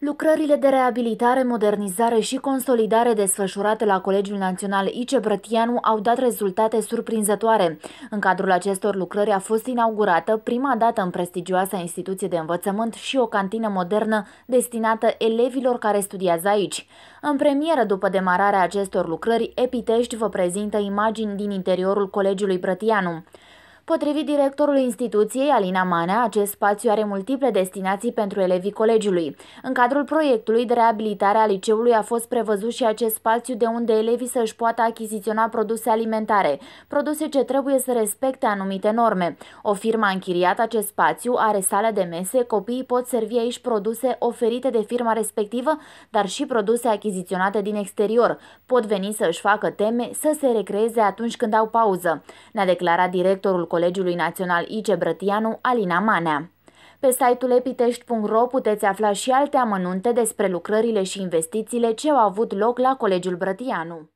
Lucrările de reabilitare, modernizare și consolidare desfășurate la Colegiul Național Ice Brătianu au dat rezultate surprinzătoare. În cadrul acestor lucrări a fost inaugurată prima dată în prestigioasa instituție de învățământ și o cantină modernă destinată elevilor care studiază aici. În premieră, după demararea acestor lucrări, Epitești vă prezintă imagini din interiorul Colegiului Brătianu. Potrivit directorului instituției, Alina Manea, acest spațiu are multiple destinații pentru elevii colegiului. În cadrul proiectului de reabilitare a liceului a fost prevăzut și acest spațiu de unde elevii să-și poată achiziționa produse alimentare, produse ce trebuie să respecte anumite norme. O firmă a închiriat acest spațiu, are sală de mese, copiii pot servi aici produse oferite de firma respectivă, dar și produse achiziționate din exterior. Pot veni să-și facă teme, să se recreeze atunci când au pauză. Ne-a declarat directorul Colegiului Național Ice Brătianu, Alina Manea. Pe site-ul epitești.ro puteți afla și alte amănunte despre lucrările și investițiile ce au avut loc la Colegiul Brătianu.